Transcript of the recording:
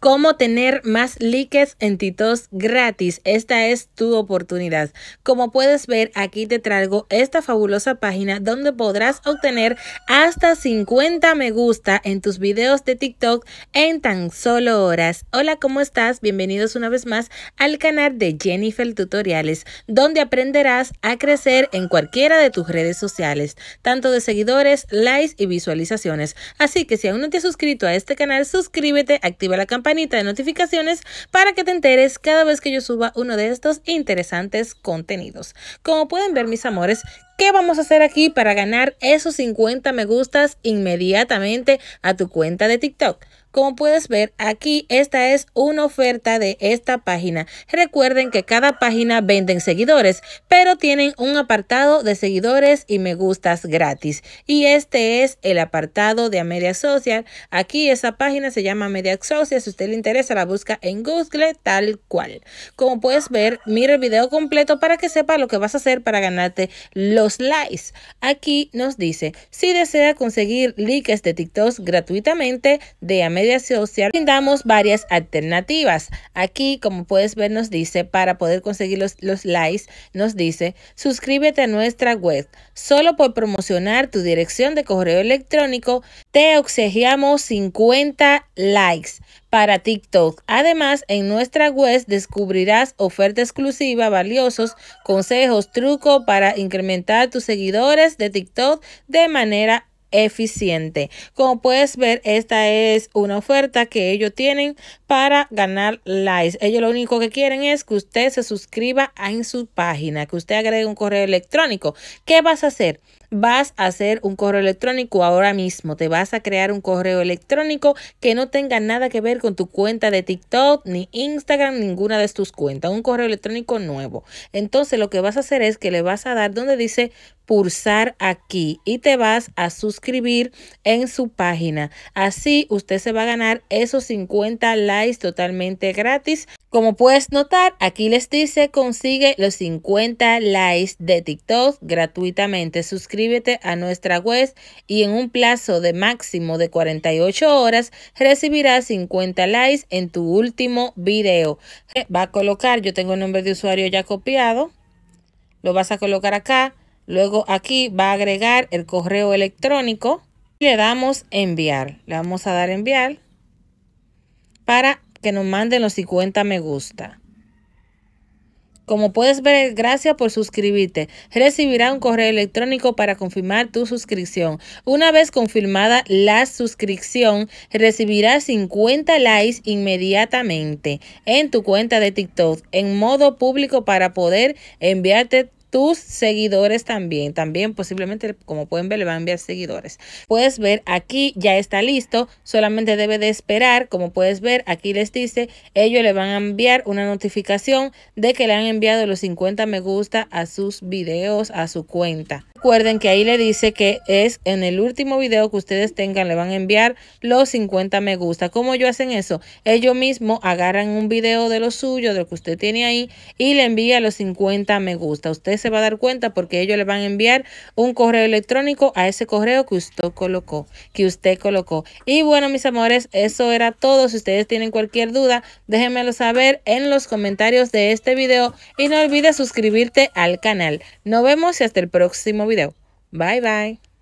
Cómo tener más likes en Titos gratis. Esta es tu oportunidad. Como puedes ver, aquí te traigo esta fabulosa página donde podrás obtener hasta 50 me gusta en tus videos de TikTok en tan solo horas. Hola, ¿cómo estás? Bienvenidos una vez más al canal de Jennifer Tutoriales, donde aprenderás a crecer en cualquiera de tus redes sociales, tanto de seguidores, likes y visualizaciones. Así que si aún no te has suscrito a este canal, suscríbete, activa la campanita de notificaciones para que te enteres cada vez que yo suba uno de estos interesantes contenidos. Como pueden ver, mis amores, ¿Qué vamos a hacer aquí para ganar esos 50 me gustas inmediatamente a tu cuenta de TikTok? Como puedes ver aquí, esta es una oferta de esta página. Recuerden que cada página venden seguidores, pero tienen un apartado de seguidores y me gustas gratis. Y este es el apartado de Media Social. Aquí esa página se llama Media Social. Si usted le interesa, la busca en Google tal cual. Como puedes ver, mira el video completo para que sepa lo que vas a hacer para ganarte los likes. Aquí nos dice, si desea conseguir likes de TikTok gratuitamente de Media social, brindamos varias alternativas. Aquí, como puedes ver, nos dice, para poder conseguir los, likes, nos dice, suscríbete a nuestra web. Solo por promocionar tu dirección de correo electrónico, te obsequiamos 50 likes para TikTok. Además, en nuestra web descubrirás oferta exclusiva, valiosos consejos, trucos para incrementar tus seguidores de TikTok de manera eficiente. Como puedes ver, esta es una oferta que ellos tienen para ganar likes. Ellos lo único que quieren es que usted se suscriba en su página, que usted agregue un correo electrónico. ¿Qué vas a hacer? vas a hacer un correo electrónico ahora mismo. Te vas a crear un correo electrónico que no tenga nada que ver con tu cuenta de TikTok, ni Instagram, ninguna de tus cuentas. Un correo electrónico nuevo. Entonces lo que vas a hacer es que le vas a dar donde dice pulsar aquí y te vas a suscribir en su página. Así usted se va a ganar esos 50 likes totalmente gratis como puedes notar, aquí les dice consigue los 50 likes de TikTok gratuitamente. Suscríbete a nuestra web y en un plazo de máximo de 48 horas recibirás 50 likes en tu último video. Va a colocar, yo tengo el nombre de usuario ya copiado, lo vas a colocar acá. Luego aquí va a agregar el correo electrónico. Le damos enviar. Le vamos a dar enviar para que nos manden los 50 me gusta. Como puedes ver, gracias por suscribirte. Recibirá un correo electrónico para confirmar tu suscripción. Una vez confirmada la suscripción, recibirás 50 likes inmediatamente en tu cuenta de TikTok en modo público para poder enviarte tus seguidores también. También posiblemente, como pueden ver, le van a enviar seguidores. Puedes ver aquí, ya está listo. Solamente debe de esperar. Como puedes ver, aquí les dice, ellos le van a enviar una notificación de que le han enviado los 50 me gusta a sus videos, a su cuenta recuerden que ahí le dice que es en el último video que ustedes tengan, le van a enviar los 50 me gusta. ¿Cómo yo hacen eso? Ellos mismos agarran un video de lo suyo, de lo que usted tiene ahí, y le envía los 50 me gusta. Usted se va a dar cuenta porque ellos le van a enviar un correo electrónico a ese correo que usted colocó, que usted colocó. Y bueno, mis amores, eso era todo. Si ustedes tienen cualquier duda, déjenmelo saber en los comentarios de este video y no olvides suscribirte al canal. Nos vemos y hasta el próximo video. video bye bye